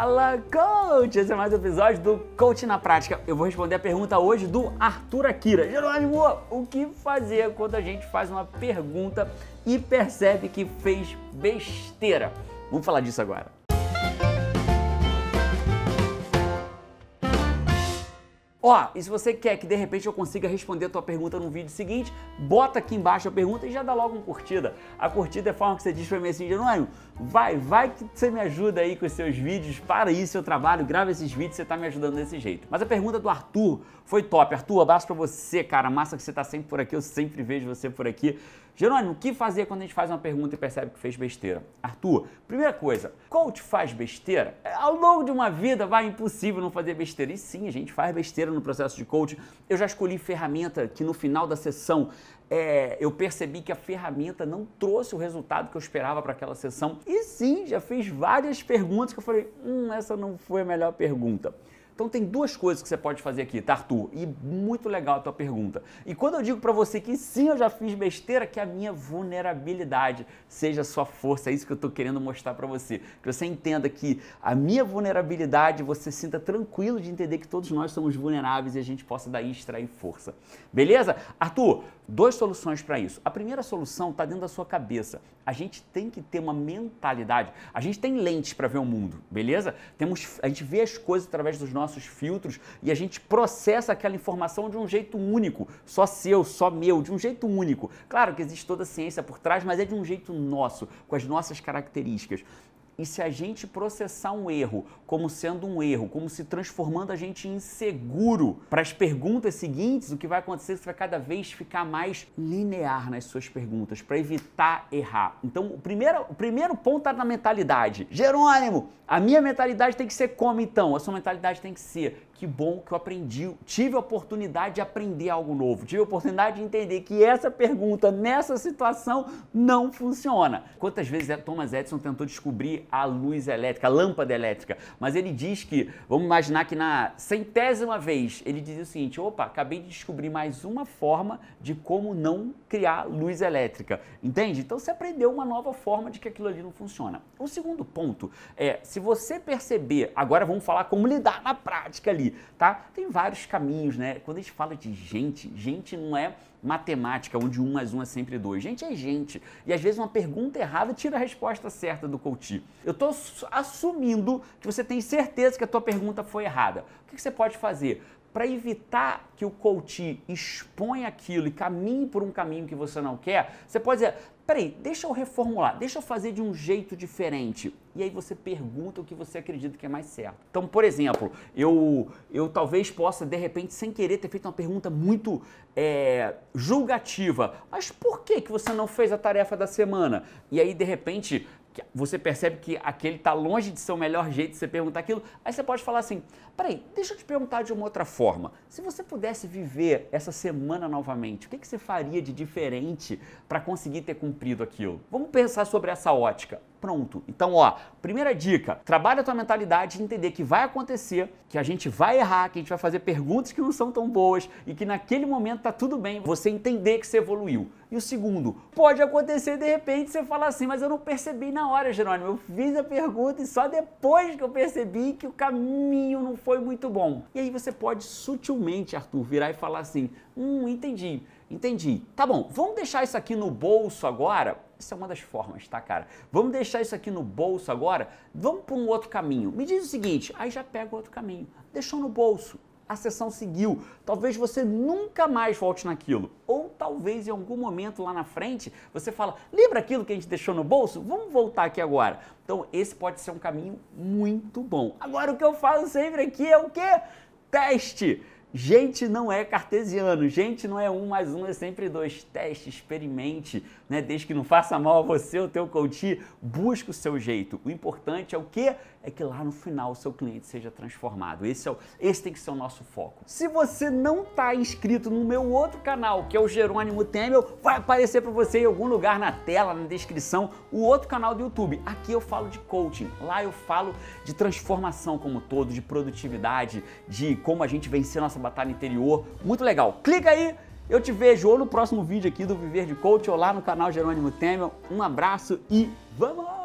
Fala Coach! Esse é mais um episódio do Coach na Prática. Eu vou responder a pergunta hoje do Arthur Akira. Jerônimo, o que fazer quando a gente faz uma pergunta e percebe que fez besteira? Vamos falar disso agora. Ó, e se você quer que de repente eu consiga responder a tua pergunta no vídeo seguinte, bota aqui embaixo a pergunta e já dá logo uma curtida. A curtida é a forma que você diz para mim assim, Jerônimo, vai, vai que você me ajuda aí com os seus vídeos, para aí seu trabalho, grava esses vídeos, você tá me ajudando desse jeito. Mas a pergunta do Arthur foi top. Arthur, abraço para você, cara. Massa que você tá sempre por aqui, eu sempre vejo você por aqui. Jerônimo, o que fazer quando a gente faz uma pergunta e percebe que fez besteira? Arthur, primeira coisa, coach faz besteira? Ao longo de uma vida vai impossível não fazer besteira. E sim, a gente faz besteira no processo de coaching, eu já escolhi ferramenta que no final da sessão é, eu percebi que a ferramenta não trouxe o resultado que eu esperava para aquela sessão. E sim, já fiz várias perguntas que eu falei, hum, essa não foi a melhor pergunta. Então tem duas coisas que você pode fazer aqui, tá, Arthur? E muito legal a tua pergunta. E quando eu digo para você que sim, eu já fiz besteira, que é a minha vulnerabilidade seja sua força, é isso que eu tô querendo mostrar para você. Que você entenda que a minha vulnerabilidade, você sinta tranquilo de entender que todos nós somos vulneráveis e a gente possa daí extrair força. Beleza? Arthur, duas soluções para isso. A primeira solução está dentro da sua cabeça. A gente tem que ter uma mentalidade. A gente tem lentes para ver o mundo, beleza? Temos, a gente vê as coisas através dos nossos filtros e a gente processa aquela informação de um jeito único, só seu, só meu, de um jeito único. Claro que existe toda a ciência por trás, mas é de um jeito nosso, com as nossas características. E se a gente processar um erro como sendo um erro, como se transformando a gente em inseguro para as perguntas seguintes, o que vai acontecer é que você vai cada vez ficar mais linear nas suas perguntas, para evitar errar. Então, o primeiro, o primeiro ponto está na mentalidade. Jerônimo, a minha mentalidade tem que ser como então? A sua mentalidade tem que ser que bom que eu aprendi, tive a oportunidade de aprender algo novo, tive a oportunidade de entender que essa pergunta nessa situação não funciona. Quantas vezes é, Thomas Edison tentou descobrir a luz elétrica, a lâmpada elétrica. Mas ele diz que, vamos imaginar que na centésima vez, ele diz o seguinte: opa, acabei de descobrir mais uma forma de como não criar luz elétrica. Entende? Então você aprendeu uma nova forma de que aquilo ali não funciona. O segundo ponto é, se você perceber, agora vamos falar como lidar na prática ali, tá? Tem vários caminhos, né? Quando a gente fala de gente, gente não é matemática, onde um mais um é sempre dois. Gente é gente. E às vezes uma pergunta errada tira a resposta certa do coach. Eu estou assumindo que você tem certeza que a tua pergunta foi errada. O que você pode fazer? para evitar que o coach exponha aquilo e caminhe por um caminho que você não quer, você pode dizer: peraí, deixa eu reformular, deixa eu fazer de um jeito diferente. E aí você pergunta o que você acredita que é mais certo. Então, por exemplo, eu, eu talvez possa, de repente, sem querer, ter feito uma pergunta muito é, julgativa. Mas por que, que você não fez a tarefa da semana? E aí, de repente, você percebe que aquele está longe de ser o melhor jeito de você perguntar aquilo, aí você pode falar assim: peraí, deixa eu te perguntar de uma outra forma. Se você pudesse viver essa semana novamente, o que, que você faria de diferente para conseguir ter cumprido aquilo? Vamos pensar sobre essa ótica pronto. Então, ó, primeira dica, trabalha a tua mentalidade e entender que vai acontecer, que a gente vai errar, que a gente vai fazer perguntas que não são tão boas e que naquele momento tá tudo bem você entender que você evoluiu. E o segundo, pode acontecer de repente você falar assim, mas eu não percebi na hora, Jerônimo, eu fiz a pergunta e só depois que eu percebi que o caminho não foi muito bom. E aí você pode sutilmente, Arthur, virar e falar assim, hum, entendi, entendi. Tá bom, vamos deixar isso aqui no bolso agora isso é uma das formas, tá, cara? Vamos deixar isso aqui no bolso agora? Vamos para um outro caminho. Me diz o seguinte, aí já pega o outro caminho. Deixou no bolso. A sessão seguiu. Talvez você nunca mais volte naquilo. Ou talvez em algum momento lá na frente você fala: lembra aquilo que a gente deixou no bolso? Vamos voltar aqui agora. Então, esse pode ser um caminho muito bom. Agora, o que eu falo sempre aqui é o quê? Teste! Gente não é cartesiano, gente não é um mais um, é sempre dois. Teste, experimente, né? Desde que não faça mal a você ou teu coach, busque o seu jeito. O importante é o que? é que lá no final o seu cliente seja transformado. Esse, é o, esse tem que ser o nosso foco. Se você não está inscrito no meu outro canal, que é o Jerônimo Temel, vai aparecer para você em algum lugar na tela, na descrição, o outro canal do YouTube. Aqui eu falo de coaching, lá eu falo de transformação como todo, de produtividade, de como a gente vencer nossa batalha interior. Muito legal. Clica aí! Eu te vejo ou no próximo vídeo aqui do Viver de Coach ou lá no canal Jerônimo Temel. Um abraço e vamos lá!